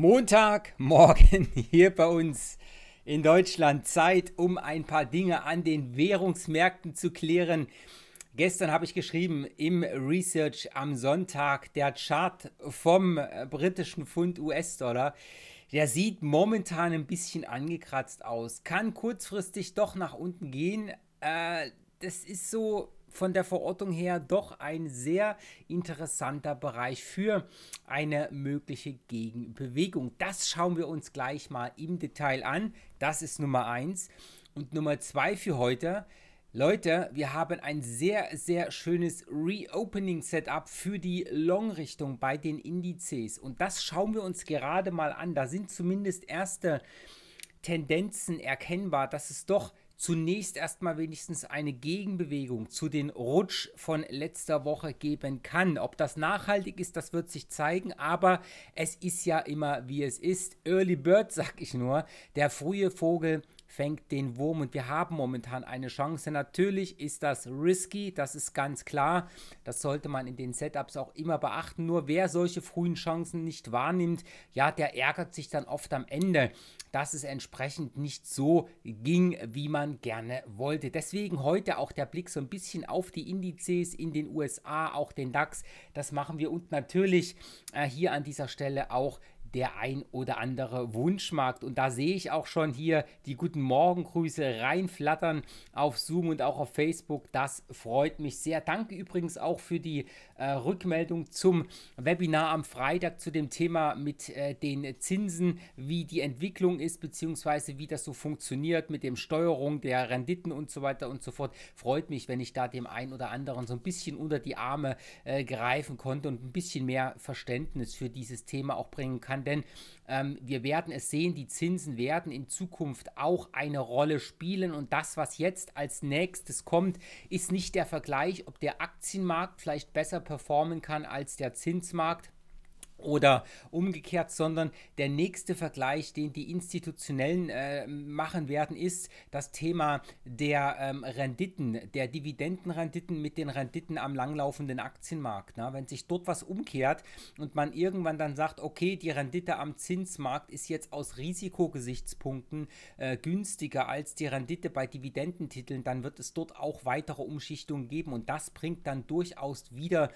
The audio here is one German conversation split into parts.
Montagmorgen hier bei uns in Deutschland Zeit, um ein paar Dinge an den Währungsmärkten zu klären. Gestern habe ich geschrieben im Research am Sonntag, der Chart vom britischen Pfund US-Dollar, der sieht momentan ein bisschen angekratzt aus, kann kurzfristig doch nach unten gehen. Äh, das ist so von der Verortung her doch ein sehr interessanter Bereich für eine mögliche Gegenbewegung. Das schauen wir uns gleich mal im Detail an. Das ist Nummer 1. Und Nummer 2 für heute. Leute, wir haben ein sehr, sehr schönes Reopening-Setup für die Long-Richtung bei den Indizes. Und das schauen wir uns gerade mal an. Da sind zumindest erste Tendenzen erkennbar, dass es doch zunächst erstmal wenigstens eine Gegenbewegung zu den Rutsch von letzter Woche geben kann. Ob das nachhaltig ist, das wird sich zeigen, aber es ist ja immer wie es ist. Early Bird, sag ich nur, der frühe Vogel fängt den Wurm und wir haben momentan eine Chance. Natürlich ist das risky, das ist ganz klar. Das sollte man in den Setups auch immer beachten. Nur wer solche frühen Chancen nicht wahrnimmt, ja, der ärgert sich dann oft am Ende dass es entsprechend nicht so ging, wie man gerne wollte. Deswegen heute auch der Blick so ein bisschen auf die Indizes in den USA, auch den DAX. Das machen wir und natürlich äh, hier an dieser Stelle auch der ein oder andere Wunschmarkt. Und da sehe ich auch schon hier die guten Morgengrüße reinflattern auf Zoom und auch auf Facebook. Das freut mich sehr. Danke übrigens auch für die äh, Rückmeldung zum Webinar am Freitag zu dem Thema mit äh, den Zinsen, wie die Entwicklung ist, beziehungsweise wie das so funktioniert mit dem Steuerung der Renditen und so weiter und so fort. Freut mich, wenn ich da dem einen oder anderen so ein bisschen unter die Arme äh, greifen konnte und ein bisschen mehr Verständnis für dieses Thema auch bringen kann kann, denn ähm, wir werden es sehen, die Zinsen werden in Zukunft auch eine Rolle spielen und das, was jetzt als nächstes kommt, ist nicht der Vergleich, ob der Aktienmarkt vielleicht besser performen kann als der Zinsmarkt oder umgekehrt, sondern der nächste Vergleich, den die Institutionellen äh, machen werden, ist das Thema der ähm, Renditen, der Dividendenrenditen mit den Renditen am langlaufenden Aktienmarkt. Na? Ne? Wenn sich dort was umkehrt und man irgendwann dann sagt, okay, die Rendite am Zinsmarkt ist jetzt aus Risikogesichtspunkten äh, günstiger als die Rendite bei Dividendentiteln, dann wird es dort auch weitere Umschichtungen geben und das bringt dann durchaus wieder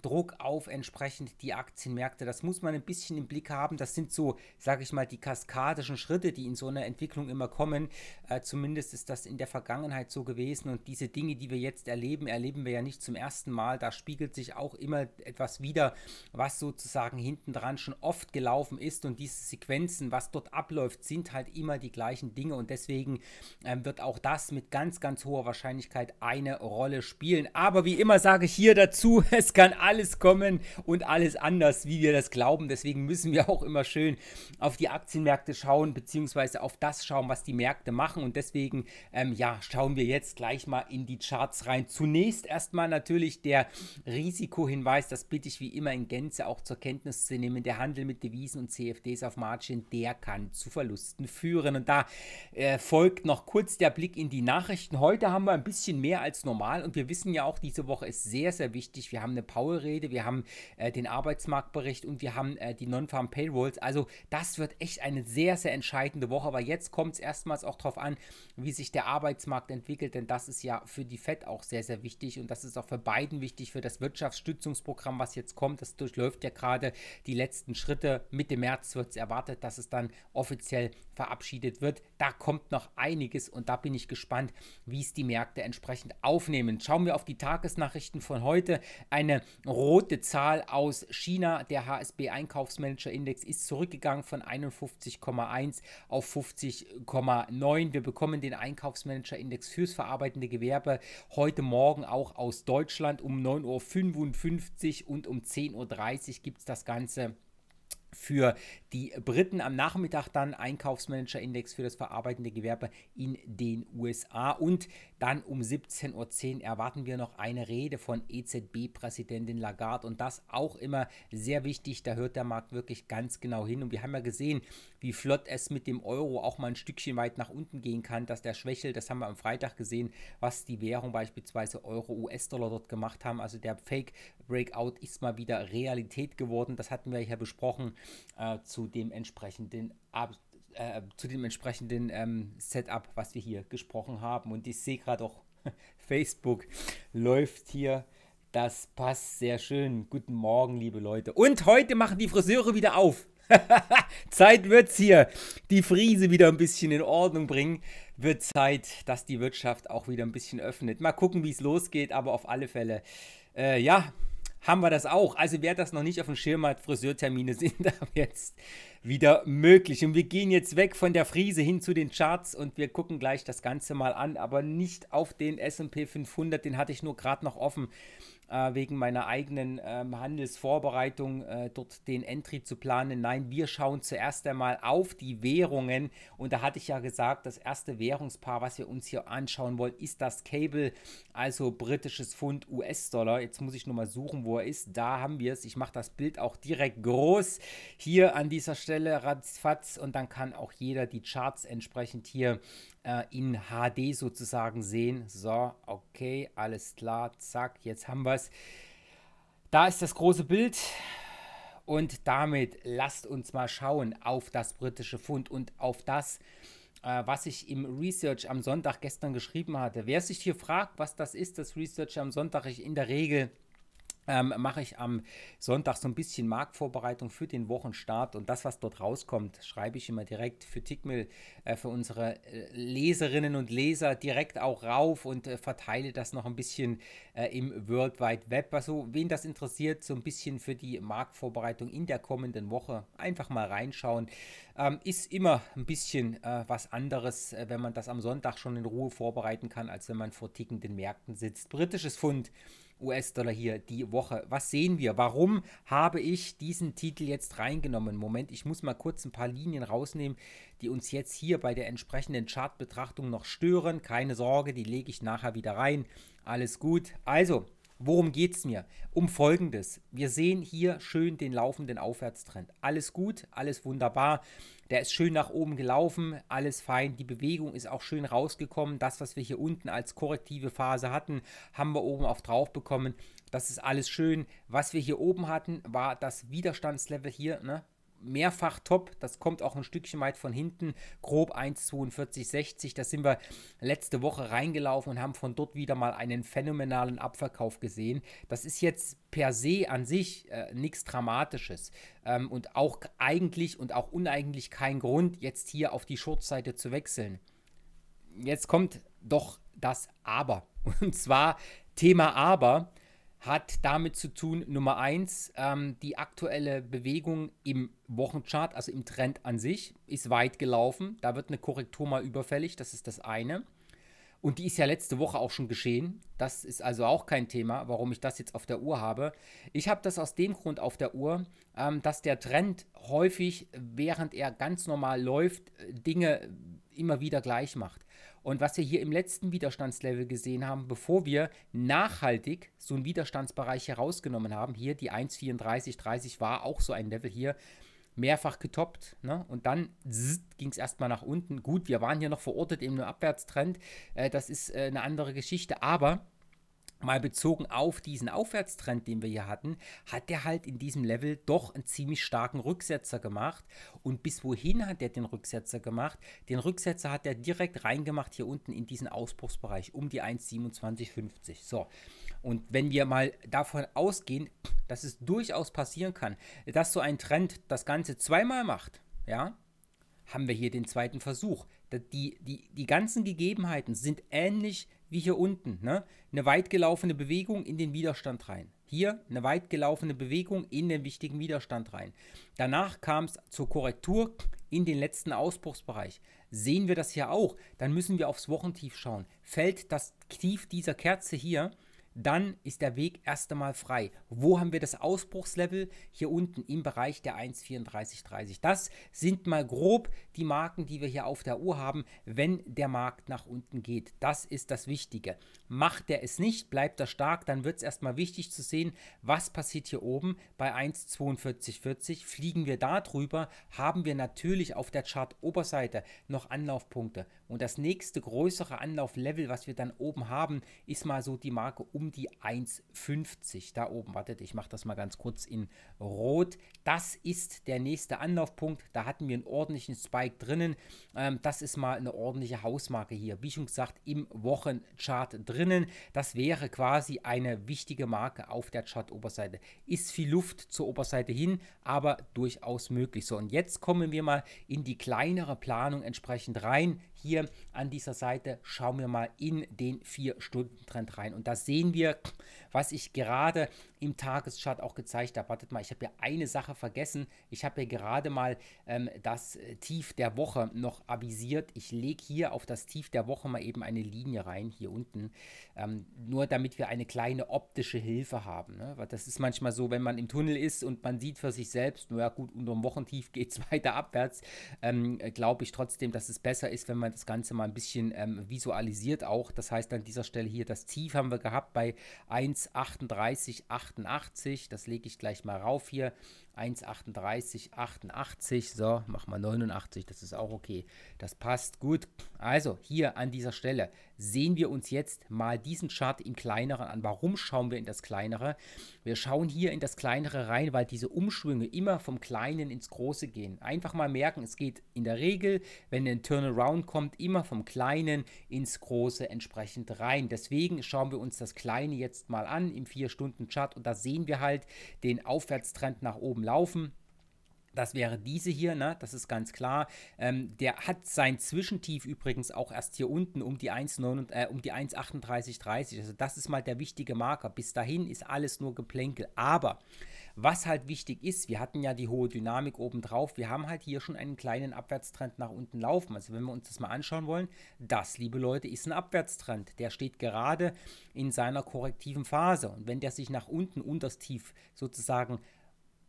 Druck auf entsprechend die Aktienmärkte. Das muss man ein bisschen im Blick haben. Das sind so, sage ich mal, die kaskadischen Schritte, die in so einer Entwicklung immer kommen. Äh, zumindest ist das in der Vergangenheit so gewesen. Und diese Dinge, die wir jetzt erleben, erleben wir ja nicht zum ersten Mal. Da spiegelt sich auch immer etwas wieder, was sozusagen hinten dran schon oft gelaufen ist. Und diese Sequenzen, was dort abläuft, sind halt immer die gleichen Dinge. Und deswegen äh, wird auch das mit ganz, ganz hoher Wahrscheinlichkeit eine Rolle spielen. Aber wie immer sage ich hier dazu, es kann alles kommen und alles anders, wie wir das das glauben. Deswegen müssen wir auch immer schön auf die Aktienmärkte schauen, beziehungsweise auf das schauen, was die Märkte machen. Und deswegen, ähm, ja, schauen wir jetzt gleich mal in die Charts rein. Zunächst erstmal natürlich der Risikohinweis. Das bitte ich wie immer in Gänze auch zur Kenntnis zu nehmen. Der Handel mit Devisen und CFDs auf Margin, der kann zu Verlusten führen. Und da äh, folgt noch kurz der Blick in die Nachrichten. Heute haben wir ein bisschen mehr als normal und wir wissen ja auch, diese Woche ist sehr, sehr wichtig. Wir haben eine Paul-Rede, wir haben äh, den Arbeitsmarktbericht und wir haben äh, die Non-Farm Payrolls. Also das wird echt eine sehr, sehr entscheidende Woche. Aber jetzt kommt es erstmals auch darauf an, wie sich der Arbeitsmarkt entwickelt, denn das ist ja für die FED auch sehr, sehr wichtig und das ist auch für beiden wichtig, für das Wirtschaftsstützungsprogramm, was jetzt kommt. Das durchläuft ja gerade die letzten Schritte. Mitte März wird es erwartet, dass es dann offiziell verabschiedet wird. Da kommt noch einiges und da bin ich gespannt, wie es die Märkte entsprechend aufnehmen. Schauen wir auf die Tagesnachrichten von heute. Eine rote Zahl aus China. Der HSB Einkaufsmanager-Index ist zurückgegangen von 51,1 auf 50,9. Wir bekommen den Einkaufsmanager-Index fürs verarbeitende Gewerbe heute Morgen auch aus Deutschland um 9.55 Uhr und um 10.30 Uhr gibt es das Ganze für die Briten am Nachmittag dann Einkaufsmanager-Index für das verarbeitende Gewerbe in den USA. Und dann um 17.10 Uhr erwarten wir noch eine Rede von EZB-Präsidentin Lagarde. Und das auch immer sehr wichtig. Da hört der Markt wirklich ganz genau hin. Und wir haben ja gesehen, wie flott es mit dem Euro auch mal ein Stückchen weit nach unten gehen kann, dass der schwächelt. Das haben wir am Freitag gesehen, was die Währung beispielsweise Euro-US-Dollar dort gemacht haben. Also der Fake Breakout ist mal wieder Realität geworden. Das hatten wir ja besprochen äh, zu dem entsprechenden Ab äh, zu dem entsprechenden ähm, Setup, was wir hier gesprochen haben. Und ich sehe gerade auch, Facebook läuft hier. Das passt sehr schön. Guten Morgen, liebe Leute. Und heute machen die Friseure wieder auf. Zeit wird's hier. Die Friese wieder ein bisschen in Ordnung bringen. Wird Zeit, dass die Wirtschaft auch wieder ein bisschen öffnet. Mal gucken, wie es losgeht, aber auf alle Fälle. Äh, ja, haben wir das auch. Also wer das noch nicht auf dem Schirm hat, Friseurtermine sind ab jetzt wieder möglich. Und wir gehen jetzt weg von der Friese hin zu den Charts und wir gucken gleich das Ganze mal an, aber nicht auf den SP 500, den hatte ich nur gerade noch offen, äh, wegen meiner eigenen ähm, Handelsvorbereitung, äh, dort den Entry zu planen. Nein, wir schauen zuerst einmal auf die Währungen und da hatte ich ja gesagt, das erste Währungspaar, was wir uns hier anschauen wollen, ist das Cable, also britisches Pfund US-Dollar. Jetzt muss ich nur mal suchen, wo er ist. Da haben wir es. Ich mache das Bild auch direkt groß. Hier an dieser Stelle Stelle ratzfatz und dann kann auch jeder die Charts entsprechend hier äh, in HD sozusagen sehen. So, okay, alles klar, zack, jetzt haben wir es. Da ist das große Bild. Und damit lasst uns mal schauen auf das britische Pfund und auf das, äh, was ich im Research am Sonntag gestern geschrieben hatte. Wer sich hier fragt, was das ist, das Research am Sonntag, ich in der Regel ähm, mache ich am Sonntag so ein bisschen Marktvorbereitung für den Wochenstart und das, was dort rauskommt, schreibe ich immer direkt für Tickmill, äh, für unsere äh, Leserinnen und Leser direkt auch rauf und äh, verteile das noch ein bisschen äh, im World Wide Web. Also, wen das interessiert, so ein bisschen für die Marktvorbereitung in der kommenden Woche, einfach mal reinschauen. Ähm, ist immer ein bisschen äh, was anderes, äh, wenn man das am Sonntag schon in Ruhe vorbereiten kann, als wenn man vor tickenden Märkten sitzt. Britisches Fund. US-Dollar hier die Woche. Was sehen wir? Warum habe ich diesen Titel jetzt reingenommen? Moment, ich muss mal kurz ein paar Linien rausnehmen, die uns jetzt hier bei der entsprechenden Chartbetrachtung noch stören. Keine Sorge, die lege ich nachher wieder rein. Alles gut. Also, Worum geht es mir? Um Folgendes. Wir sehen hier schön den laufenden Aufwärtstrend. Alles gut, alles wunderbar. Der ist schön nach oben gelaufen, alles fein. Die Bewegung ist auch schön rausgekommen. Das, was wir hier unten als korrektive Phase hatten, haben wir oben auch drauf bekommen. Das ist alles schön. Was wir hier oben hatten, war das Widerstandslevel hier, ne? mehrfach top. Das kommt auch ein Stückchen weit von hinten. Grob 1,42,60. Da sind wir letzte Woche reingelaufen und haben von dort wieder mal einen phänomenalen Abverkauf gesehen. Das ist jetzt per se an sich äh, nichts Dramatisches ähm, und auch eigentlich und auch uneigentlich kein Grund, jetzt hier auf die Shortseite zu wechseln. Jetzt kommt doch das Aber. Und zwar Thema Aber hat damit zu tun, Nummer eins, ähm, die aktuelle Bewegung im Wochenchart, also im Trend an sich, ist weit gelaufen. Da wird eine Korrektur mal überfällig, das ist das eine. Und die ist ja letzte Woche auch schon geschehen. Das ist also auch kein Thema, warum ich das jetzt auf der Uhr habe. Ich habe das aus dem Grund auf der Uhr, ähm, dass der Trend häufig, während er ganz normal läuft, äh, Dinge immer wieder gleich macht. Und was wir hier im letzten Widerstandslevel gesehen haben, bevor wir nachhaltig so einen Widerstandsbereich herausgenommen haben, hier die 1,34,30 war auch so ein Level hier, mehrfach getoppt. Ne? Und dann ging es erstmal nach unten. Gut, wir waren hier noch verortet in einem Abwärtstrend. Äh, das ist äh, eine andere Geschichte. Aber mal bezogen auf diesen Aufwärtstrend, den wir hier hatten, hat der halt in diesem Level doch einen ziemlich starken Rücksetzer gemacht. Und bis wohin hat er den Rücksetzer gemacht? Den Rücksetzer hat er direkt reingemacht hier unten in diesen Ausbruchsbereich um die 1,2750. So. Und wenn wir mal davon ausgehen, dass es durchaus passieren kann, dass so ein Trend das Ganze zweimal macht, ja, haben wir hier den zweiten Versuch. Die, die, die ganzen Gegebenheiten sind ähnlich wie hier unten, ne? eine weit gelaufene Bewegung in den Widerstand rein. Hier eine weit gelaufene Bewegung in den wichtigen Widerstand rein. Danach kam es zur Korrektur in den letzten Ausbruchsbereich. Sehen wir das hier auch, dann müssen wir aufs Wochentief schauen. Fällt das Tief dieser Kerze hier dann ist der Weg erst einmal frei. Wo haben wir das Ausbruchslevel? Hier unten im Bereich der 1,3430. Das sind mal grob die Marken, die wir hier auf der Uhr haben, wenn der Markt nach unten geht. Das ist das Wichtige. Macht er es nicht, bleibt er stark, dann wird es erstmal wichtig zu sehen, was passiert hier oben bei 1,4240. Fliegen wir da drüber, haben wir natürlich auf der Chart-Oberseite noch Anlaufpunkte. Und das nächste größere Anlauflevel, was wir dann oben haben, ist mal so die Marke um um die 1,50. Da oben, wartet, ich mache das mal ganz kurz in Rot. Das ist der nächste Anlaufpunkt. Da hatten wir einen ordentlichen Spike drinnen. Ähm, das ist mal eine ordentliche Hausmarke hier. Wie schon gesagt, im Wochenchart drinnen. Das wäre quasi eine wichtige Marke auf der Chart-Oberseite. Ist viel Luft zur Oberseite hin, aber durchaus möglich. So, und jetzt kommen wir mal in die kleinere Planung entsprechend rein hier an dieser Seite schauen wir mal in den 4-Stunden-Trend rein. Und da sehen wir, was ich gerade im Tageschart auch gezeigt habe. Wartet mal, ich habe ja eine Sache vergessen. Ich habe ja gerade mal ähm, das äh, Tief der Woche noch avisiert. Ich lege hier auf das Tief der Woche mal eben eine Linie rein, hier unten. Ähm, nur damit wir eine kleine optische Hilfe haben. Ne? Weil das ist manchmal so, wenn man im Tunnel ist und man sieht für sich selbst, naja gut, unter dem Wochentief geht es weiter abwärts, ähm, äh, glaube ich trotzdem, dass es besser ist, wenn man man das Ganze mal ein bisschen ähm, visualisiert auch. Das heißt an dieser Stelle hier, das Tief haben wir gehabt bei 1,3888. Das lege ich gleich mal rauf hier. 1,38, 88. So, mach mal 89, das ist auch okay. Das passt gut. Also, hier an dieser Stelle sehen wir uns jetzt mal diesen Chart im Kleineren an. Warum schauen wir in das Kleinere? Wir schauen hier in das Kleinere rein, weil diese Umschwünge immer vom Kleinen ins Große gehen. Einfach mal merken, es geht in der Regel, wenn ein Turnaround kommt, immer vom Kleinen ins Große entsprechend rein. Deswegen schauen wir uns das Kleine jetzt mal an im 4-Stunden-Chart und da sehen wir halt den Aufwärtstrend nach oben gelaufen. Das wäre diese hier, ne? das ist ganz klar. Ähm, der hat sein Zwischentief übrigens auch erst hier unten um die 1,38,30. Äh, um also das ist mal der wichtige Marker. Bis dahin ist alles nur Geplänkel. Aber was halt wichtig ist, wir hatten ja die hohe Dynamik obendrauf. Wir haben halt hier schon einen kleinen Abwärtstrend nach unten laufen. Also wenn wir uns das mal anschauen wollen, das, liebe Leute, ist ein Abwärtstrend. Der steht gerade in seiner korrektiven Phase. Und wenn der sich nach unten unters Tief sozusagen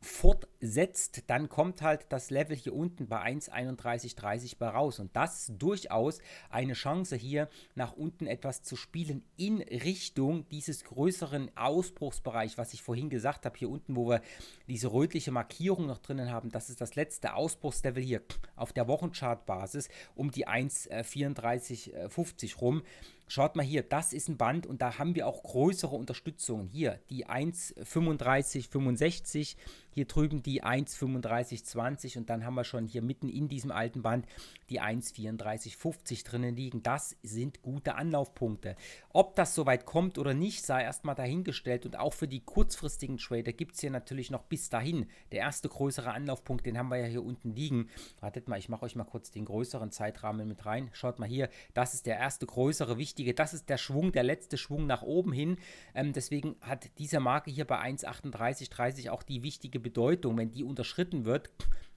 fortsetzt, dann kommt halt das Level hier unten bei 1,31,30 bei raus. Und das ist durchaus eine Chance hier nach unten etwas zu spielen in Richtung dieses größeren Ausbruchsbereich, was ich vorhin gesagt habe, hier unten, wo wir diese rötliche Markierung noch drinnen haben. Das ist das letzte Ausbruchslevel hier auf der Wochenchartbasis um die 1,34,50 äh, äh, rum. Schaut mal hier, das ist ein Band und da haben wir auch größere Unterstützungen. Hier die 1,35,65 hier drüben die 1,3520 und dann haben wir schon hier mitten in diesem alten Band die 1,3450 drinnen liegen. Das sind gute Anlaufpunkte. Ob das soweit kommt oder nicht, sei erstmal dahingestellt und auch für die kurzfristigen Trader gibt es hier natürlich noch bis dahin. Der erste größere Anlaufpunkt, den haben wir ja hier unten liegen. Wartet mal, ich mache euch mal kurz den größeren Zeitrahmen mit rein. Schaut mal hier, das ist der erste größere, wichtige, das ist der Schwung, der letzte Schwung nach oben hin. Ähm, deswegen hat diese Marke hier bei 1,3830 auch die wichtige Bedeutung, wenn die unterschritten wird,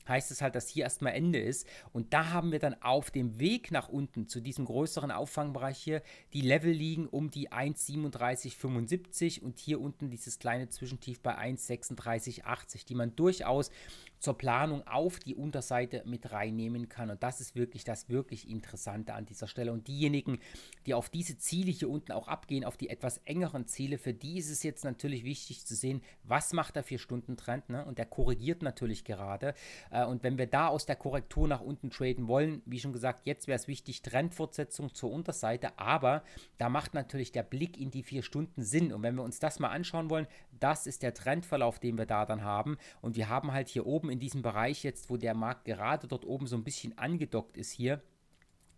heißt es halt, dass hier erstmal Ende ist. Und da haben wir dann auf dem Weg nach unten zu diesem größeren Auffangbereich hier die Level liegen um die 1,3775 und hier unten dieses kleine Zwischentief bei 1,3680, die man durchaus zur Planung auf die Unterseite mit reinnehmen kann. Und das ist wirklich das wirklich Interessante an dieser Stelle. Und diejenigen, die auf diese Ziele hier unten auch abgehen, auf die etwas engeren Ziele, für die ist es jetzt natürlich wichtig zu sehen, was macht der 4-Stunden-Trend. Ne? Und der korrigiert natürlich gerade. Äh, und wenn wir da aus der Korrektur nach unten traden wollen, wie schon gesagt, jetzt wäre es wichtig, Trendfortsetzung zur Unterseite. Aber da macht natürlich der Blick in die 4 Stunden Sinn. Und wenn wir uns das mal anschauen wollen, das ist der Trendverlauf, den wir da dann haben. Und wir haben halt hier oben in in diesem Bereich jetzt, wo der Markt gerade dort oben so ein bisschen angedockt ist hier,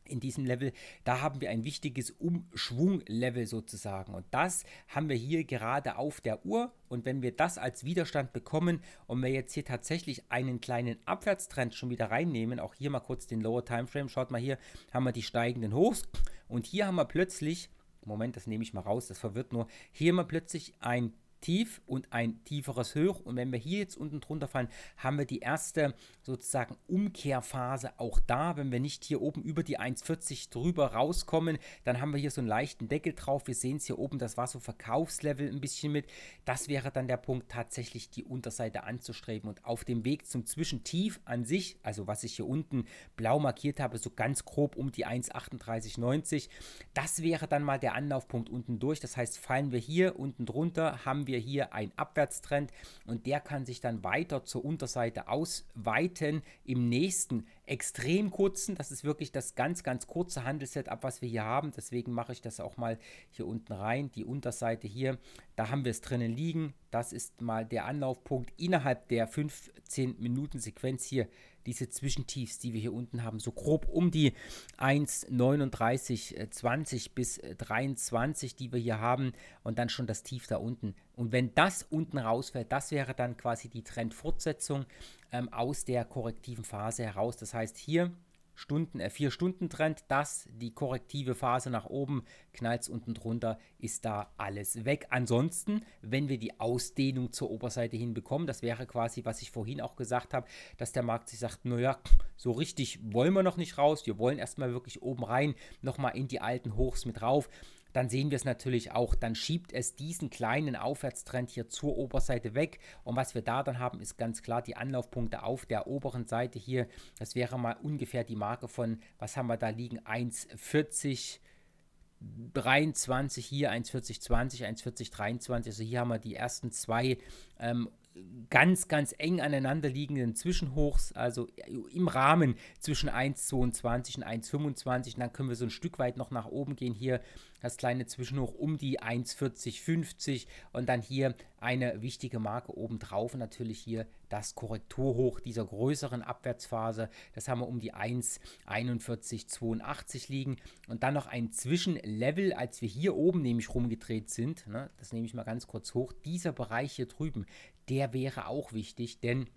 in diesem Level, da haben wir ein wichtiges Umschwunglevel sozusagen. Und das haben wir hier gerade auf der Uhr. Und wenn wir das als Widerstand bekommen und wir jetzt hier tatsächlich einen kleinen Abwärtstrend schon wieder reinnehmen, auch hier mal kurz den Lower Timeframe, schaut mal hier, haben wir die steigenden Hochs. Und hier haben wir plötzlich, Moment, das nehme ich mal raus, das verwirrt nur, hier haben wir plötzlich ein Tief und ein tieferes Hoch. Und wenn wir hier jetzt unten drunter fallen, haben wir die erste sozusagen Umkehrphase auch da. Wenn wir nicht hier oben über die 1,40 drüber rauskommen, dann haben wir hier so einen leichten Deckel drauf. Wir sehen es hier oben, das war so Verkaufslevel ein bisschen mit. Das wäre dann der Punkt, tatsächlich die Unterseite anzustreben. Und auf dem Weg zum Zwischentief an sich, also was ich hier unten blau markiert habe, so ganz grob um die 1,3890, das wäre dann mal der Anlaufpunkt unten durch. Das heißt, fallen wir hier unten drunter, haben wir hier einen Abwärtstrend und der kann sich dann weiter zur Unterseite ausweiten im nächsten extrem kurzen. Das ist wirklich das ganz, ganz kurze Handelssetup, was wir hier haben. Deswegen mache ich das auch mal hier unten rein. Die Unterseite hier, da haben wir es drinnen liegen. Das ist mal der Anlaufpunkt innerhalb der 15 Minuten Sequenz hier diese Zwischentiefs, die wir hier unten haben, so grob um die 1,3920 äh, bis 23, äh, die wir hier haben und dann schon das Tief da unten. Und wenn das unten rausfällt, das wäre dann quasi die Trendfortsetzung ähm, aus der korrektiven Phase heraus. Das heißt, hier Stunden, äh, 4 Stunden Trend, das die korrektive Phase nach oben, knallt unten drunter, ist da alles weg. Ansonsten, wenn wir die Ausdehnung zur Oberseite hinbekommen, das wäre quasi, was ich vorhin auch gesagt habe, dass der Markt sich sagt, naja, so richtig wollen wir noch nicht raus, wir wollen erstmal wirklich oben rein, nochmal in die alten Hochs mit rauf dann sehen wir es natürlich auch, dann schiebt es diesen kleinen Aufwärtstrend hier zur Oberseite weg. Und was wir da dann haben, ist ganz klar die Anlaufpunkte auf der oberen Seite hier. Das wäre mal ungefähr die Marke von, was haben wir da liegen, 1,40. 23 hier, 1,4020, 1,4023. Also hier haben wir die ersten zwei ähm, ganz, ganz eng aneinander liegenden Zwischenhochs, also im Rahmen zwischen 1,22 und 1,25. Und dann können wir so ein Stück weit noch nach oben gehen. Hier das kleine Zwischenhoch um die 1,4050 und dann hier eine wichtige Marke obendrauf und natürlich hier das Korrekturhoch dieser größeren Abwärtsphase. Das haben wir um die 1,4182 liegen und dann noch ein Zwischenlevel, als wir hier oben nämlich rumgedreht sind. Ne, das nehme ich mal ganz kurz hoch. Dieser Bereich hier drüben, der wäre auch wichtig, denn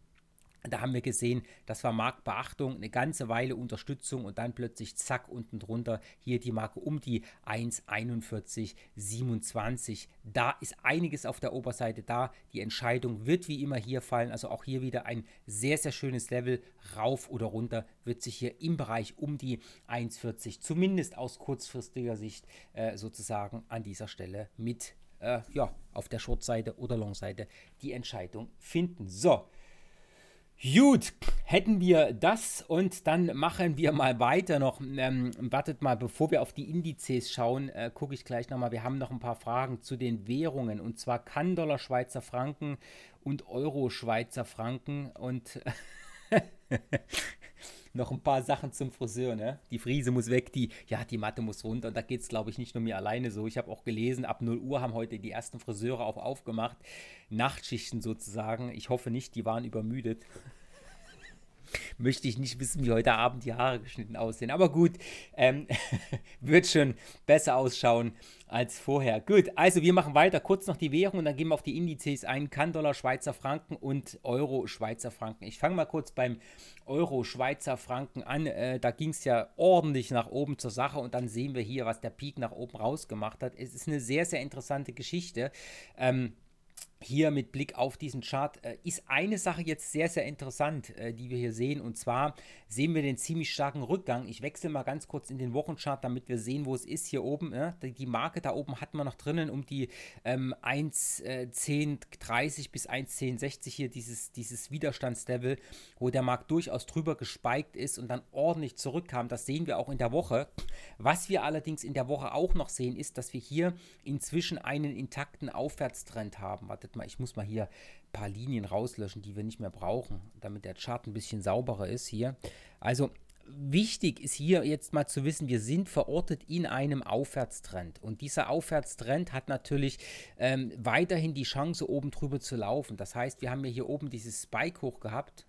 da haben wir gesehen, das war Marktbeachtung, eine ganze Weile Unterstützung und dann plötzlich zack unten drunter hier die Marke um die 1,4127. Da ist einiges auf der Oberseite da. Die Entscheidung wird wie immer hier fallen. Also auch hier wieder ein sehr, sehr schönes Level. Rauf oder runter wird sich hier im Bereich um die 1,40 zumindest aus kurzfristiger Sicht äh, sozusagen an dieser Stelle mit äh, ja, auf der Short-Seite oder Long-Seite die Entscheidung finden. So, Gut, hätten wir das und dann machen wir mal weiter noch. Ähm, wartet mal, bevor wir auf die Indizes schauen, äh, gucke ich gleich nochmal. Wir haben noch ein paar Fragen zu den Währungen und zwar kann Dollar Schweizer Franken und Euro Schweizer Franken und noch ein paar Sachen zum Friseur, ne? Die Frise muss weg, die, ja, die Matte muss runter. Und da geht es, glaube ich, nicht nur mir alleine so. Ich habe auch gelesen, ab 0 Uhr haben heute die ersten Friseure auch aufgemacht. Nachtschichten sozusagen. Ich hoffe nicht, die waren übermüdet möchte ich nicht wissen, wie heute Abend die Haare geschnitten aussehen. Aber gut, ähm, wird schon besser ausschauen als vorher. Gut, also wir machen weiter. Kurz noch die Währung und dann gehen wir auf die Indizes ein. Kann-Dollar, Schweizer Franken und Euro, Schweizer Franken. Ich fange mal kurz beim Euro, Schweizer Franken an. Äh, da ging es ja ordentlich nach oben zur Sache und dann sehen wir hier, was der Peak nach oben rausgemacht hat. Es ist eine sehr, sehr interessante Geschichte. Ähm, hier mit Blick auf diesen Chart äh, ist eine Sache jetzt sehr, sehr interessant, äh, die wir hier sehen. Und zwar sehen wir den ziemlich starken Rückgang. Ich wechsle mal ganz kurz in den Wochenchart, damit wir sehen, wo es ist. Hier oben, äh, die Marke da oben hatten wir noch drinnen um die ähm, 1,1030 äh, bis 1,1060 hier, dieses, dieses Widerstandslevel, wo der Markt durchaus drüber gespiked ist und dann ordentlich zurückkam. Das sehen wir auch in der Woche. Was wir allerdings in der Woche auch noch sehen, ist, dass wir hier inzwischen einen intakten Aufwärtstrend haben. Warte, wartet mal, ich muss mal hier ein paar Linien rauslöschen, die wir nicht mehr brauchen, damit der Chart ein bisschen sauberer ist hier. Also wichtig ist hier jetzt mal zu wissen, wir sind verortet in einem Aufwärtstrend. Und dieser Aufwärtstrend hat natürlich ähm, weiterhin die Chance, oben drüber zu laufen. Das heißt, wir haben ja hier oben dieses Spike hoch gehabt,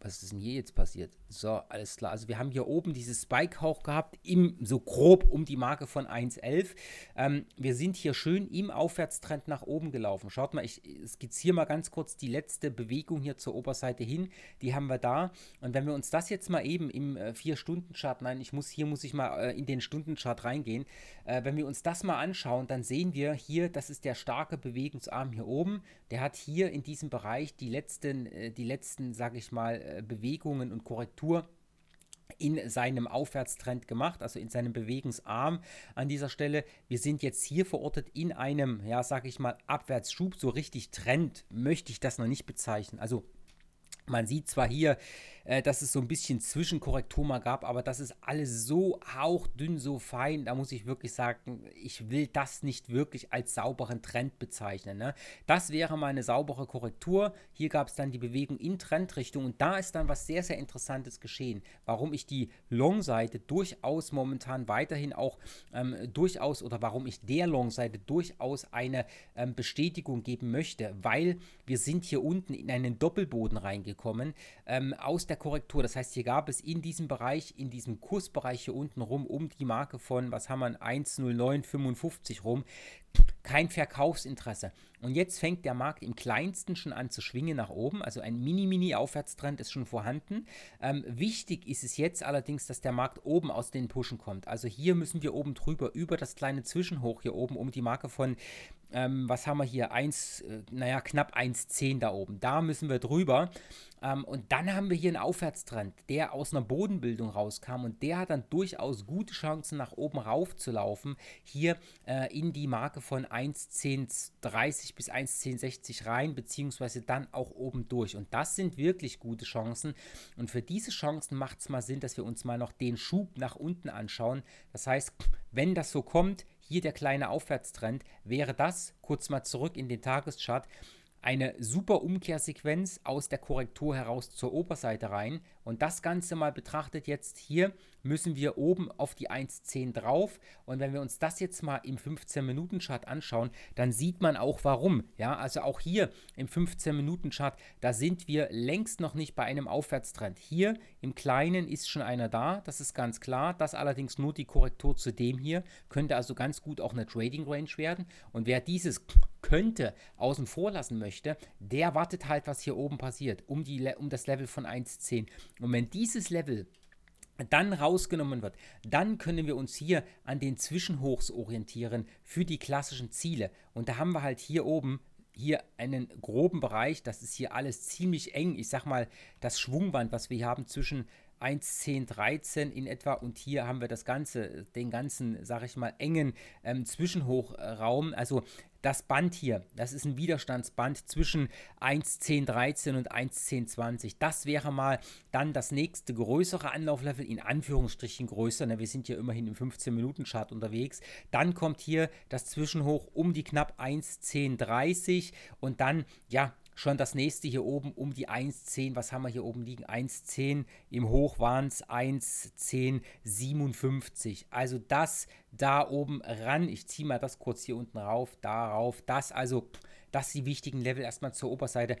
was ist denn hier jetzt passiert? So, alles klar. Also wir haben hier oben dieses Spike-Hauch gehabt, im, so grob um die Marke von 1,11. Ähm, wir sind hier schön im Aufwärtstrend nach oben gelaufen. Schaut mal, ich skizziere mal ganz kurz die letzte Bewegung hier zur Oberseite hin. Die haben wir da. Und wenn wir uns das jetzt mal eben im äh, 4-Stunden-Chart, nein, ich muss, hier muss ich mal äh, in den Stundenchart reingehen. Äh, wenn wir uns das mal anschauen, dann sehen wir hier, das ist der starke Bewegungsarm hier oben. Der hat hier in diesem Bereich die letzten, äh, die letzten, sage ich mal, äh, Bewegungen und Korrektur in seinem Aufwärtstrend gemacht, also in seinem Bewegungsarm an dieser Stelle. Wir sind jetzt hier verortet in einem, ja, sag ich mal, Abwärtsschub, so richtig Trend möchte ich das noch nicht bezeichnen. Also man sieht zwar hier äh, dass es so ein bisschen Zwischenkorrektur mal gab, aber das ist alles so hauchdünn, so fein, da muss ich wirklich sagen, ich will das nicht wirklich als sauberen Trend bezeichnen. Ne? Das wäre mal eine saubere Korrektur. Hier gab es dann die Bewegung in Trendrichtung und da ist dann was sehr, sehr Interessantes geschehen, warum ich die Long-Seite durchaus momentan weiterhin auch ähm, durchaus oder warum ich der Long-Seite durchaus eine ähm, Bestätigung geben möchte, weil wir sind hier unten in einen Doppelboden reingekommen ähm, aus der der Korrektur. Das heißt, hier gab es in diesem Bereich, in diesem Kursbereich hier unten rum, um die Marke von, was haben wir, 1,0955 rum, kein Verkaufsinteresse. Und jetzt fängt der Markt im kleinsten schon an zu schwingen nach oben. Also ein Mini-Mini-Aufwärtstrend ist schon vorhanden. Ähm, wichtig ist es jetzt allerdings, dass der Markt oben aus den Pushen kommt. Also hier müssen wir oben drüber, über das kleine Zwischenhoch hier oben, um die Marke von, ähm, was haben wir hier, 1, äh, naja, knapp 1,10 da oben. Da müssen wir drüber. Ähm, und dann haben wir hier einen Aufwärtstrend, der aus einer Bodenbildung rauskam. Und der hat dann durchaus gute Chancen, nach oben raufzulaufen, hier äh, in die Marke von 1,1030 bis 1,1060 rein, beziehungsweise dann auch oben durch. Und das sind wirklich gute Chancen. Und für diese Chancen macht es mal Sinn, dass wir uns mal noch den Schub nach unten anschauen. Das heißt, wenn das so kommt, hier der kleine Aufwärtstrend, wäre das, kurz mal zurück in den Tageschart, eine super Umkehrsequenz aus der Korrektur heraus zur Oberseite rein, und das Ganze mal betrachtet jetzt hier, müssen wir oben auf die 1.10 drauf. Und wenn wir uns das jetzt mal im 15-Minuten-Chart anschauen, dann sieht man auch warum. Ja, also auch hier im 15-Minuten-Chart, da sind wir längst noch nicht bei einem Aufwärtstrend. Hier im Kleinen ist schon einer da, das ist ganz klar. Das allerdings nur die Korrektur zu dem hier, könnte also ganz gut auch eine Trading Range werden. Und wer dieses könnte außen vor lassen möchte, der wartet halt, was hier oben passiert, um, die, um das Level von 1.10 und wenn dieses Level dann rausgenommen wird, dann können wir uns hier an den Zwischenhochs orientieren für die klassischen Ziele. Und da haben wir halt hier oben hier einen groben Bereich, das ist hier alles ziemlich eng. Ich sag mal, das Schwungband, was wir hier haben zwischen 1, 10, 13 in etwa und hier haben wir das Ganze, den ganzen, sag ich mal, engen ähm, Zwischenhochraum. Also das Band hier, das ist ein Widerstandsband zwischen 1.10.13 und 1.10.20. Das wäre mal dann das nächste größere Anlauflevel, in Anführungsstrichen größer. Ne? Wir sind hier immerhin im 15-Minuten-Chart unterwegs. Dann kommt hier das Zwischenhoch um die knapp 1.10.30 und dann, ja, schon das nächste hier oben um die 1,10. Was haben wir hier oben liegen? 1,10. Im Hoch waren es 1,1057. Also das da oben ran. Ich ziehe mal das kurz hier unten rauf, darauf. Das also, das sind die wichtigen Level erstmal zur Oberseite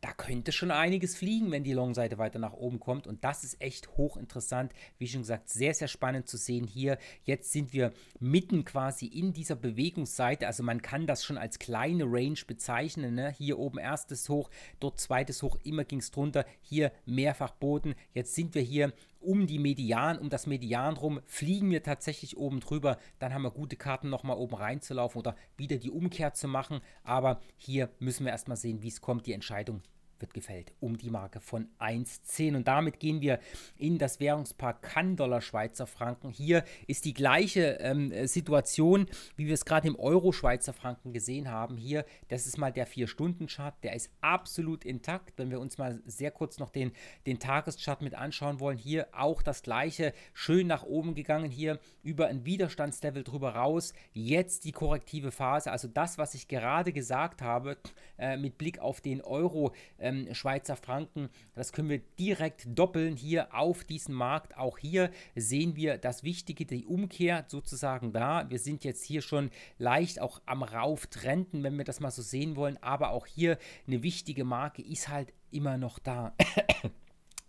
da könnte schon einiges fliegen, wenn die Long-Seite weiter nach oben kommt. Und das ist echt hochinteressant. Wie schon gesagt, sehr, sehr spannend zu sehen hier. Jetzt sind wir mitten quasi in dieser Bewegungsseite. Also man kann das schon als kleine Range bezeichnen. Ne? Hier oben erstes Hoch, dort zweites Hoch, immer ging es drunter. Hier mehrfach Boden. Jetzt sind wir hier um die Median, um das Median rum, fliegen wir tatsächlich oben drüber, dann haben wir gute Karten nochmal oben reinzulaufen oder wieder die Umkehr zu machen. Aber hier müssen wir erstmal sehen, wie es kommt, die Entscheidung wird gefällt um die Marke von 1,10. Und damit gehen wir in das Währungspaar Kann-Dollar Schweizer Franken. Hier ist die gleiche ähm, Situation, wie wir es gerade im Euro Schweizer Franken gesehen haben. Hier, das ist mal der 4-Stunden-Chart, der ist absolut intakt. Wenn wir uns mal sehr kurz noch den, den Tageschart mit anschauen wollen, hier auch das gleiche, schön nach oben gegangen, hier über ein Widerstandslevel drüber raus. Jetzt die korrektive Phase, also das, was ich gerade gesagt habe, äh, mit Blick auf den Euro. Äh, ähm, Schweizer Franken. Das können wir direkt doppeln hier auf diesen Markt. Auch hier sehen wir das Wichtige, die Umkehr sozusagen da. Wir sind jetzt hier schon leicht auch am Rauftrenden, wenn wir das mal so sehen wollen. Aber auch hier eine wichtige Marke ist halt immer noch da.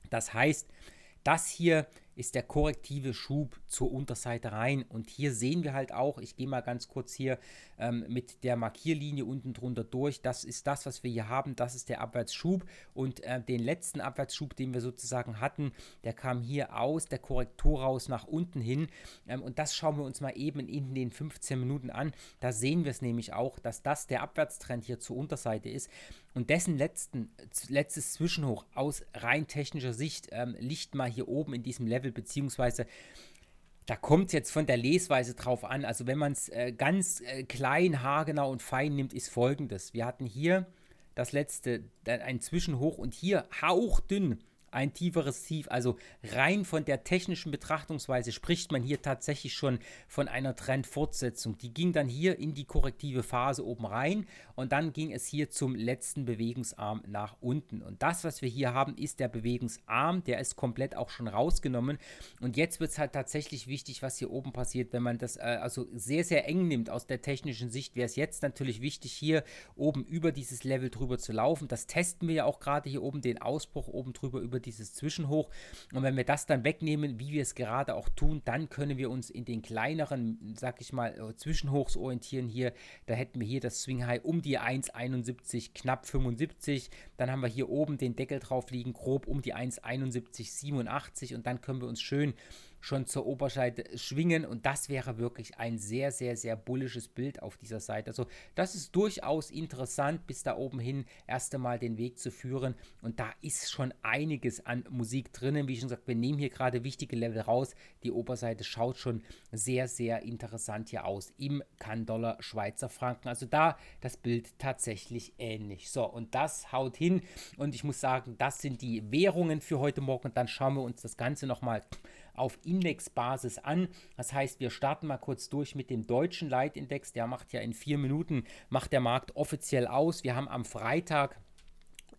Das heißt, das hier ist ist der korrektive Schub zur Unterseite rein. Und hier sehen wir halt auch, ich gehe mal ganz kurz hier ähm, mit der Markierlinie unten drunter durch. Das ist das, was wir hier haben. Das ist der Abwärtsschub. Und äh, den letzten Abwärtsschub, den wir sozusagen hatten, der kam hier aus der Korrektur raus nach unten hin. Ähm, und das schauen wir uns mal eben in den 15 Minuten an. Da sehen wir es nämlich auch, dass das der Abwärtstrend hier zur Unterseite ist. Und dessen letzten, letztes Zwischenhoch aus rein technischer Sicht ähm, liegt mal hier oben in diesem Level verzweifelt, beziehungsweise da kommt es jetzt von der Lesweise drauf an. Also wenn man es äh, ganz äh, klein, haargenau und fein nimmt, ist folgendes. Wir hatten hier das letzte, ein Zwischenhoch und hier hauchdünn ein tieferes Tief. Also rein von der technischen Betrachtungsweise spricht man hier tatsächlich schon von einer Trendfortsetzung. Die ging dann hier in die korrektive Phase oben rein und dann ging es hier zum letzten Bewegungsarm nach unten. Und das, was wir hier haben, ist der Bewegungsarm. Der ist komplett auch schon rausgenommen. Und jetzt wird es halt tatsächlich wichtig, was hier oben passiert, wenn man das äh, also sehr, sehr eng nimmt aus der technischen Sicht, wäre es jetzt natürlich wichtig, hier oben über dieses Level drüber zu laufen. Das testen wir ja auch gerade hier oben, den Ausbruch oben drüber über die dieses Zwischenhoch. Und wenn wir das dann wegnehmen, wie wir es gerade auch tun, dann können wir uns in den kleineren, sag ich mal, Zwischenhochs orientieren hier. Da hätten wir hier das Swing High um die 1,71, knapp 75. Dann haben wir hier oben den Deckel drauf liegen, grob um die 1,71, 87. Und dann können wir uns schön schon zur Oberseite schwingen. Und das wäre wirklich ein sehr, sehr, sehr bullisches Bild auf dieser Seite. Also das ist durchaus interessant, bis da oben hin erst einmal den Weg zu führen. Und da ist schon einiges an Musik drinnen. Wie schon gesagt, wir nehmen hier gerade wichtige Level raus. Die Oberseite schaut schon sehr, sehr interessant hier aus. Im Kandoller Schweizer Franken. Also da das Bild tatsächlich ähnlich. So, und das haut hin. Und ich muss sagen, das sind die Währungen für heute Morgen. Und dann schauen wir uns das Ganze nochmal auf Indexbasis an. Das heißt, wir starten mal kurz durch mit dem deutschen Leitindex. Der macht ja in vier Minuten, macht der Markt offiziell aus. Wir haben am Freitag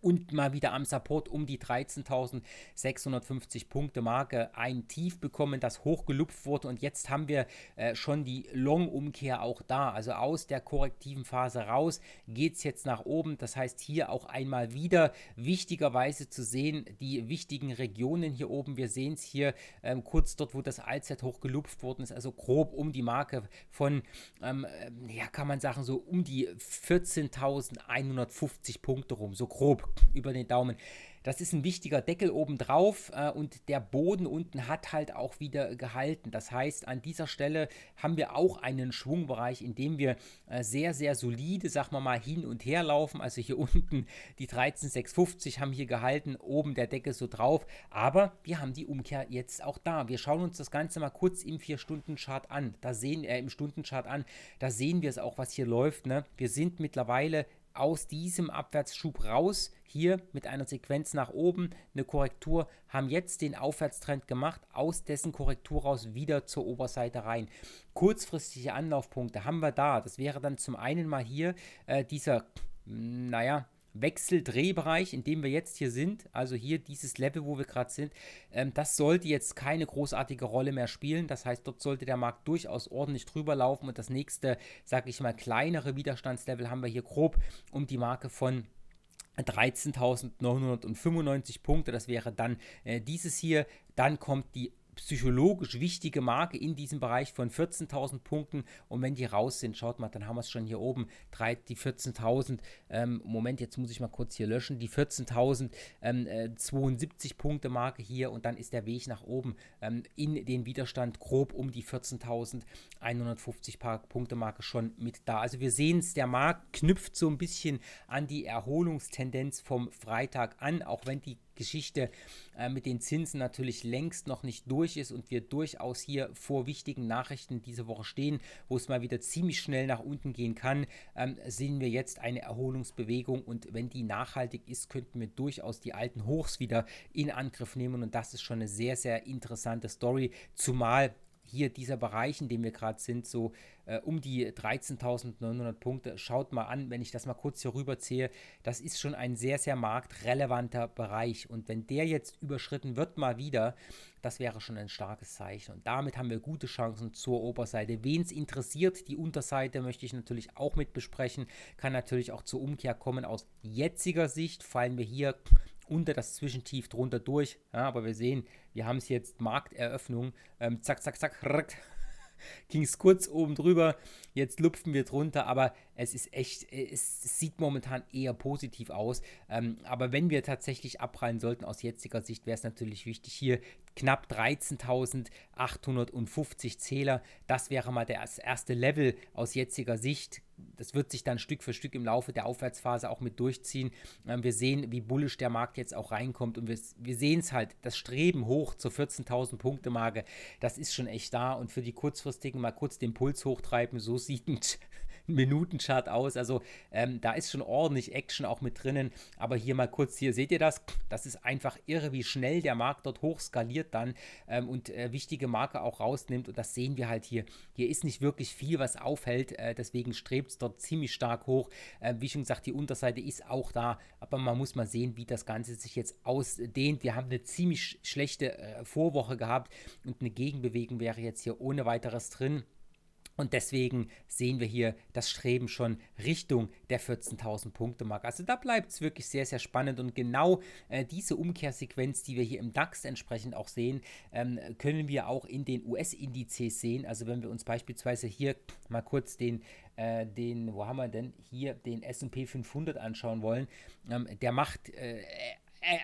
und mal wieder am Support um die 13.650 Punkte Marke ein Tief bekommen, das hochgelupft wurde und jetzt haben wir äh, schon die Long-Umkehr auch da. Also aus der korrektiven Phase raus geht es jetzt nach oben. Das heißt hier auch einmal wieder wichtigerweise zu sehen, die wichtigen Regionen hier oben. Wir sehen es hier ähm, kurz dort, wo das Allzeit hochgelupft worden ist, also grob um die Marke von, ähm, äh, ja kann man sagen, so um die 14.150 Punkte rum, so grob über den Daumen. Das ist ein wichtiger Deckel oben drauf äh, und der Boden unten hat halt auch wieder gehalten. Das heißt, an dieser Stelle haben wir auch einen Schwungbereich, in dem wir äh, sehr, sehr solide, sagen wir mal, hin und her laufen. Also hier unten die 13650 haben hier gehalten, oben der Deckel so drauf. Aber wir haben die Umkehr jetzt auch da. Wir schauen uns das Ganze mal kurz im 4-Stunden-Chart an. Da sehen, äh, im Stundenchart an, da sehen wir es auch, was hier läuft. Ne? Wir sind mittlerweile aus diesem Abwärtsschub raus, hier mit einer Sequenz nach oben, eine Korrektur, haben jetzt den Aufwärtstrend gemacht, aus dessen Korrektur raus wieder zur Oberseite rein. Kurzfristige Anlaufpunkte haben wir da. Das wäre dann zum einen mal hier äh, dieser, naja, Wechseldrehbereich, in dem wir jetzt hier sind, also hier dieses Level, wo wir gerade sind, ähm, das sollte jetzt keine großartige Rolle mehr spielen. Das heißt, dort sollte der Markt durchaus ordentlich drüber laufen und das nächste, sage ich mal, kleinere Widerstandslevel haben wir hier grob um die Marke von 13.995 Punkte, das wäre dann äh, dieses hier. Dann kommt die psychologisch wichtige Marke in diesem Bereich von 14.000 Punkten. Und wenn die raus sind, schaut mal, dann haben wir es schon hier oben. Drei, die 14.000, ähm, Moment, jetzt muss ich mal kurz hier löschen. Die 14.072 ähm, äh, Punkte Marke hier und dann ist der Weg nach oben ähm, in den Widerstand grob um die 14.150 Punkte Marke schon mit da. Also wir sehen es, der Markt knüpft so ein bisschen an die Erholungstendenz vom Freitag an, auch wenn die Geschichte äh, mit den Zinsen natürlich längst noch nicht durch ist und wir durchaus hier vor wichtigen Nachrichten diese Woche stehen, wo es mal wieder ziemlich schnell nach unten gehen kann, ähm, sehen wir jetzt eine Erholungsbewegung und wenn die nachhaltig ist, könnten wir durchaus die alten Hochs wieder in Angriff nehmen und das ist schon eine sehr, sehr interessante Story, zumal hier dieser Bereich, in dem wir gerade sind, so äh, um die 13.900 Punkte. Schaut mal an, wenn ich das mal kurz hier rüberziehe, das ist schon ein sehr, sehr marktrelevanter Bereich. Und wenn der jetzt überschritten wird, mal wieder, das wäre schon ein starkes Zeichen. Und damit haben wir gute Chancen zur Oberseite. Wen es interessiert, die Unterseite möchte ich natürlich auch mit besprechen. Kann natürlich auch zur Umkehr kommen. Aus jetziger Sicht fallen wir hier unter das Zwischentief drunter durch. Ja, aber wir sehen, wir haben es jetzt Markteröffnung, ähm, zack, zack, zack, rrrt, ging es kurz oben drüber, jetzt lupfen wir drunter, aber es ist echt, äh, es sieht momentan eher positiv aus. Ähm, aber wenn wir tatsächlich abprallen sollten, aus jetziger Sicht wäre es natürlich wichtig, hier knapp 13.850 Zähler, das wäre mal das erste Level aus jetziger Sicht, das wird sich dann Stück für Stück im Laufe der Aufwärtsphase auch mit durchziehen. Ähm, wir sehen, wie bullisch der Markt jetzt auch reinkommt und wir, wir sehen es halt, das Streben hoch zur 14.000 Punkte Marke, das ist schon echt da und für die kurzfristigen mal kurz den Puls hochtreiben, so sieht ein Minutenchart aus. Also ähm, da ist schon ordentlich Action auch mit drinnen. Aber hier mal kurz, hier seht ihr das. Das ist einfach irre, wie schnell der Markt dort hochskaliert dann ähm, und äh, wichtige Marke auch rausnimmt. Und das sehen wir halt hier. Hier ist nicht wirklich viel, was aufhält. Äh, deswegen strebt es dort ziemlich stark hoch. Äh, wie schon gesagt, die Unterseite ist auch da. Aber man muss mal sehen, wie das Ganze sich jetzt ausdehnt. Wir haben eine ziemlich schlechte äh, Vorwoche gehabt und eine Gegenbewegung wäre jetzt hier ohne weiteres drin. Und deswegen sehen wir hier das Streben schon Richtung der 14.000 Punkte Marke. Also da bleibt es wirklich sehr, sehr spannend und genau äh, diese Umkehrsequenz, die wir hier im DAX entsprechend auch sehen, ähm, können wir auch in den US-Indizes sehen. Also wenn wir uns beispielsweise hier mal kurz den äh, den, wo haben wir denn hier, den SP 500 anschauen wollen, ähm, der macht äh,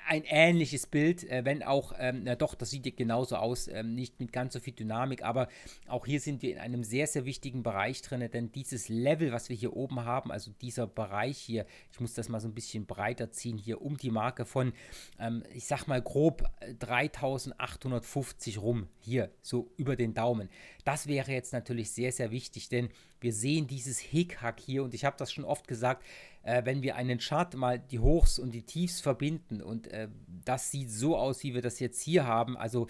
ein ähnliches Bild, äh, wenn auch, ähm, na doch, das sieht genauso aus, ähm, nicht mit ganz so viel Dynamik, aber auch hier sind wir in einem sehr, sehr wichtigen Bereich drin, denn dieses Level, was wir hier oben haben, also dieser Bereich hier, ich muss das mal so ein bisschen breiter ziehen, hier um die Marke von, ähm, ich sag mal grob 3850 äh, rum, hier, so über den Daumen. Das wäre jetzt natürlich sehr, sehr wichtig, denn wir sehen dieses Hickhack hier und ich habe das schon oft gesagt, äh, wenn wir einen Chart mal die Hochs und die Tiefs verbinden und äh, das sieht so aus, wie wir das jetzt hier haben, also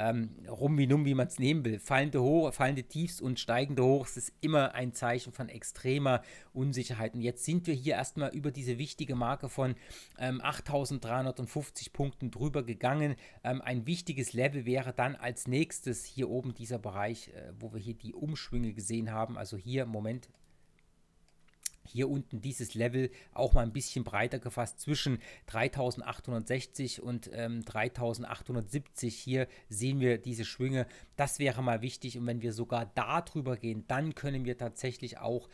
ähm, rum wie num, wie man es nehmen will. Fallende, Hoch, fallende Tiefs und steigende Hochs ist immer ein Zeichen von extremer Unsicherheit. Und jetzt sind wir hier erstmal über diese wichtige Marke von ähm, 8.350 Punkten drüber gegangen. Ähm, ein wichtiges Level wäre dann als nächstes hier oben dieser Bereich, äh, wo wir hier die Umschwünge gesehen haben. Also hier, Moment, hier unten dieses Level auch mal ein bisschen breiter gefasst zwischen 3860 und ähm, 3870. Hier sehen wir diese Schwünge. Das wäre mal wichtig und wenn wir sogar da drüber gehen, dann können wir tatsächlich auch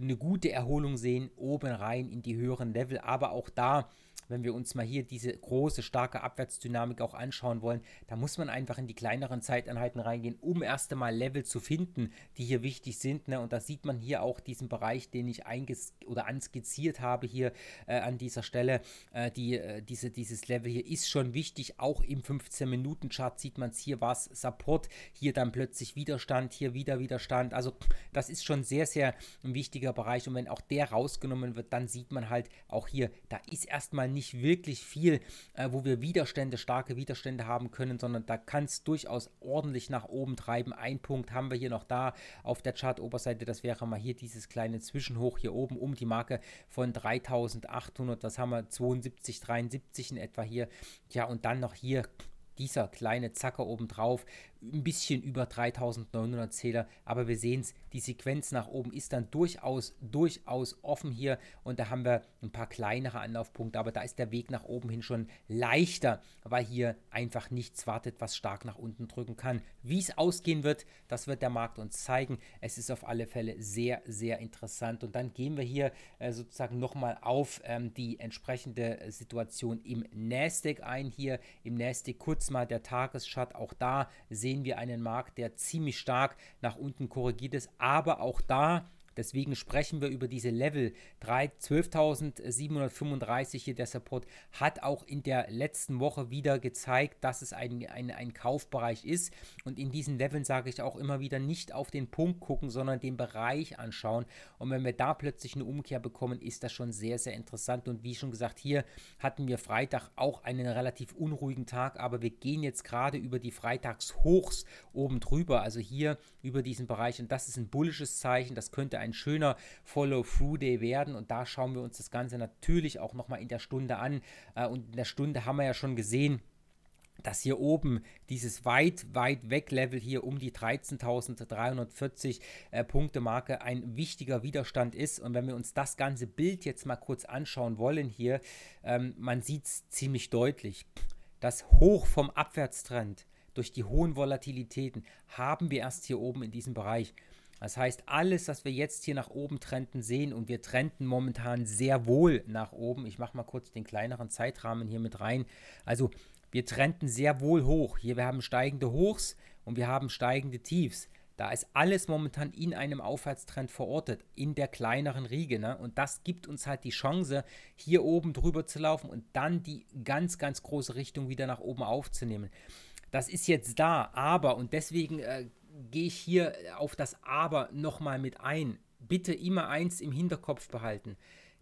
eine gute Erholung sehen, oben rein in die höheren Level. Aber auch da wenn wir uns mal hier diese große, starke Abwärtsdynamik auch anschauen wollen, da muss man einfach in die kleineren Zeiteinheiten reingehen, um erst einmal Level zu finden, die hier wichtig sind. Ne? Und da sieht man hier auch diesen Bereich, den ich einges oder anskizziert habe hier äh, an dieser Stelle. Äh, die, äh, diese, dieses Level hier ist schon wichtig. Auch im 15-Minuten-Chart sieht man es. Hier war es Support, hier dann plötzlich Widerstand, hier wieder Widerstand. Also das ist schon sehr, sehr ein wichtiger Bereich. Und wenn auch der rausgenommen wird, dann sieht man halt auch hier, da ist erstmal nicht nicht wirklich viel, äh, wo wir Widerstände, starke Widerstände haben können, sondern da kann es durchaus ordentlich nach oben treiben. Ein Punkt haben wir hier noch da auf der Chart-Oberseite, das wäre mal hier dieses kleine Zwischenhoch hier oben um die Marke von 3800, das haben wir, 72, 73 in etwa hier. Ja, und dann noch hier dieser kleine Zacker obendrauf ein bisschen über 3900 Zähler, aber wir sehen es, die Sequenz nach oben ist dann durchaus, durchaus offen hier und da haben wir ein paar kleinere Anlaufpunkte, aber da ist der Weg nach oben hin schon leichter, weil hier einfach nichts wartet, was stark nach unten drücken kann. Wie es ausgehen wird, das wird der Markt uns zeigen. Es ist auf alle Fälle sehr, sehr interessant und dann gehen wir hier äh, sozusagen nochmal auf ähm, die entsprechende Situation im Nasdaq ein, hier im Nasdaq kurz mal der Tagesschat, auch da sehen sehen wir einen Markt, der ziemlich stark nach unten korrigiert ist. Aber auch da Deswegen sprechen wir über diese Level. 12.735 hier der Support hat auch in der letzten Woche wieder gezeigt, dass es ein, ein, ein Kaufbereich ist. Und in diesen Leveln sage ich auch immer wieder, nicht auf den Punkt gucken, sondern den Bereich anschauen. Und wenn wir da plötzlich eine Umkehr bekommen, ist das schon sehr, sehr interessant. Und wie schon gesagt, hier hatten wir Freitag auch einen relativ unruhigen Tag, aber wir gehen jetzt gerade über die Freitagshochs oben drüber, also hier über diesen Bereich. Und das ist ein bullisches Zeichen, das könnte ein ein schöner Follow-Through-Day werden. Und da schauen wir uns das Ganze natürlich auch nochmal in der Stunde an. Äh, und in der Stunde haben wir ja schon gesehen, dass hier oben dieses weit, weit weg Level hier um die 13.340 äh, Punkte Marke ein wichtiger Widerstand ist. Und wenn wir uns das ganze Bild jetzt mal kurz anschauen wollen hier, ähm, man sieht es ziemlich deutlich. Das Hoch vom Abwärtstrend durch die hohen Volatilitäten haben wir erst hier oben in diesem Bereich. Das heißt, alles, was wir jetzt hier nach oben trennten, sehen und wir trennten momentan sehr wohl nach oben. Ich mache mal kurz den kleineren Zeitrahmen hier mit rein. Also wir trennten sehr wohl hoch. Hier wir haben steigende Hochs und wir haben steigende Tiefs. Da ist alles momentan in einem Aufwärtstrend verortet, in der kleineren Riege. Ne? Und das gibt uns halt die Chance, hier oben drüber zu laufen und dann die ganz, ganz große Richtung wieder nach oben aufzunehmen. Das ist jetzt da, aber, und deswegen äh, gehe ich hier äh, auf das Aber nochmal mit ein. Bitte immer eins im Hinterkopf behalten.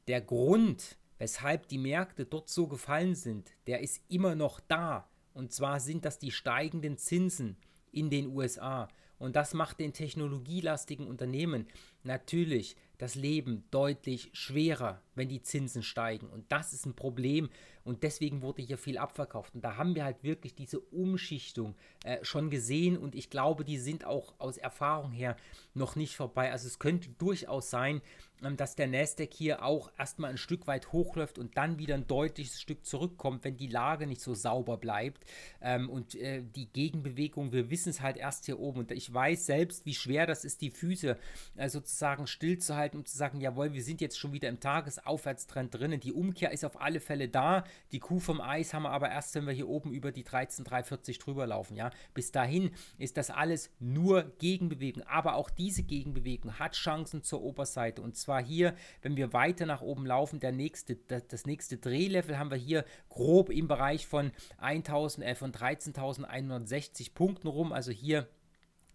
Der Grund, weshalb die Märkte dort so gefallen sind, der ist immer noch da. Und zwar sind das die steigenden Zinsen in den USA. Und das macht den technologielastigen Unternehmen natürlich das Leben deutlich schwerer, wenn die Zinsen steigen. Und das ist ein Problem. Und deswegen wurde hier viel abverkauft. Und da haben wir halt wirklich diese Umschichtung äh, schon gesehen. Und ich glaube, die sind auch aus Erfahrung her noch nicht vorbei. Also es könnte durchaus sein, ähm, dass der Nasdaq hier auch erstmal ein Stück weit hochläuft und dann wieder ein deutliches Stück zurückkommt, wenn die Lage nicht so sauber bleibt. Ähm, und äh, die Gegenbewegung, wir wissen es halt erst hier oben. Und ich weiß selbst, wie schwer das ist, die Füße äh, sozusagen stillzuhalten festhalten, um zu sagen, jawohl, wir sind jetzt schon wieder im Tagesaufwärtstrend drinnen. Die Umkehr ist auf alle Fälle da. Die Kuh vom Eis haben wir aber erst, wenn wir hier oben über die 13,340 drüber laufen. Ja? Bis dahin ist das alles nur Gegenbewegung. Aber auch diese Gegenbewegung hat Chancen zur Oberseite. Und zwar hier, wenn wir weiter nach oben laufen, der nächste, das nächste Drehlevel haben wir hier grob im Bereich von, 1000, von 13.160 Punkten rum. Also hier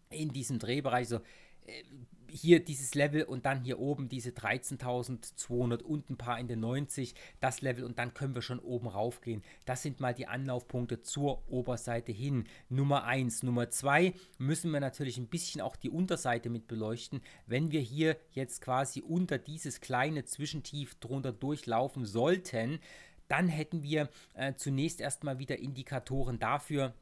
in diesem Drehbereich so äh, hier dieses Level und dann hier oben diese 13.200 und ein paar in den 90, das Level und dann können wir schon oben raufgehen. Das sind mal die Anlaufpunkte zur Oberseite hin. Nummer 1. Nummer 2 müssen wir natürlich ein bisschen auch die Unterseite mit beleuchten. Wenn wir hier jetzt quasi unter dieses kleine Zwischentief drunter durchlaufen sollten, dann hätten wir äh, zunächst erstmal wieder Indikatoren dafür,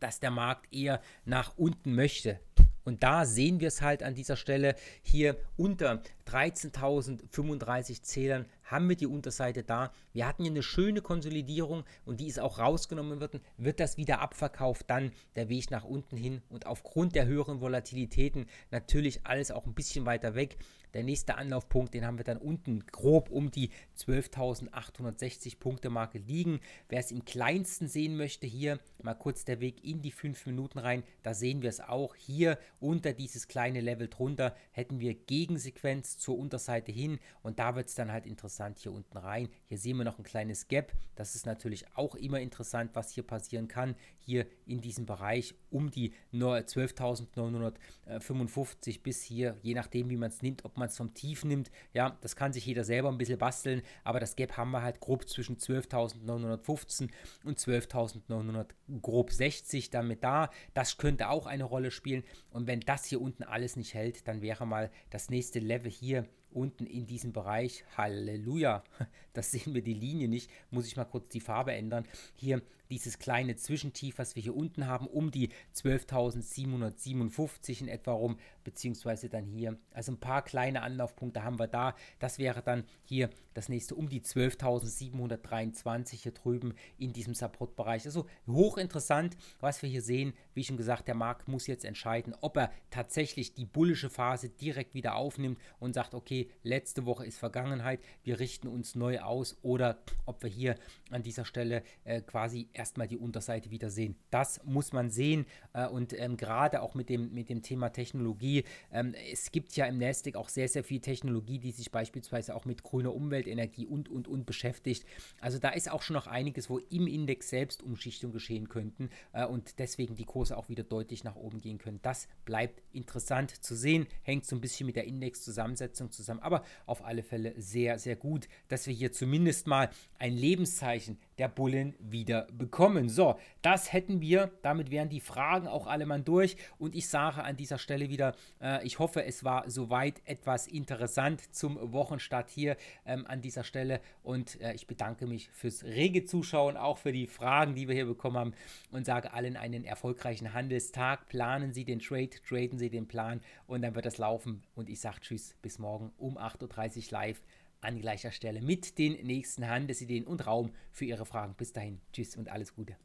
dass der Markt eher nach unten möchte und da sehen wir es halt an dieser Stelle hier unter 13.035 Zählern haben wir die Unterseite da. Wir hatten hier eine schöne Konsolidierung und die ist auch rausgenommen worden. Wird das wieder abverkauft, dann der Weg nach unten hin und aufgrund der höheren Volatilitäten natürlich alles auch ein bisschen weiter weg. Der nächste Anlaufpunkt, den haben wir dann unten grob um die 12.860 Punkte Marke liegen. Wer es im kleinsten sehen möchte, hier mal kurz der Weg in die 5 Minuten rein, da sehen wir es auch. Hier unter dieses kleine Level drunter hätten wir Gegensequenz zur Unterseite hin und da wird es dann halt interessant hier unten rein. Hier sehen wir noch ein kleines Gap. Das ist natürlich auch immer interessant, was hier passieren kann. Hier in diesem Bereich um die 12.955 bis hier, je nachdem wie man es nimmt, ob man man es vom Tief nimmt, ja, das kann sich jeder selber ein bisschen basteln, aber das Gap haben wir halt grob zwischen 12.915 und 12.900 grob 60 damit da. Das könnte auch eine Rolle spielen und wenn das hier unten alles nicht hält, dann wäre mal das nächste Level hier unten in diesem Bereich, Halleluja, das sehen wir die Linie nicht, muss ich mal kurz die Farbe ändern, hier dieses kleine Zwischentief, was wir hier unten haben, um die 12.757 in etwa rum, beziehungsweise dann hier, also ein paar kleine Anlaufpunkte haben wir da. Das wäre dann hier das nächste um die 12.723 hier drüben in diesem Supportbereich. Also hochinteressant, was wir hier sehen. Wie schon gesagt, der Markt muss jetzt entscheiden, ob er tatsächlich die bullische Phase direkt wieder aufnimmt und sagt, okay, letzte Woche ist Vergangenheit, wir richten uns neu aus oder ob wir hier an dieser Stelle äh, quasi erst erstmal die Unterseite wieder sehen. Das muss man sehen äh, und ähm, gerade auch mit dem, mit dem Thema Technologie. Ähm, es gibt ja im Nasdaq auch sehr, sehr viel Technologie, die sich beispielsweise auch mit grüner Umweltenergie und, und, und beschäftigt. Also da ist auch schon noch einiges, wo im Index selbst Umschichtung geschehen könnten äh, und deswegen die Kurse auch wieder deutlich nach oben gehen können. Das bleibt interessant zu sehen, hängt so ein bisschen mit der Indexzusammensetzung zusammen, aber auf alle Fälle sehr, sehr gut, dass wir hier zumindest mal ein Lebenszeichen der Bullen wieder bekommen. So, das hätten wir. Damit wären die Fragen auch alle mal durch. Und ich sage an dieser Stelle wieder, äh, ich hoffe, es war soweit etwas interessant zum Wochenstart hier ähm, an dieser Stelle. Und äh, ich bedanke mich fürs rege Zuschauen, auch für die Fragen, die wir hier bekommen haben. Und sage allen einen erfolgreichen Handelstag. Planen Sie den Trade, traden Sie den Plan und dann wird das laufen. Und ich sage Tschüss, bis morgen um 8.30 Uhr live an gleicher Stelle mit den nächsten Handelsideen und Raum für Ihre Fragen. Bis dahin, tschüss und alles Gute.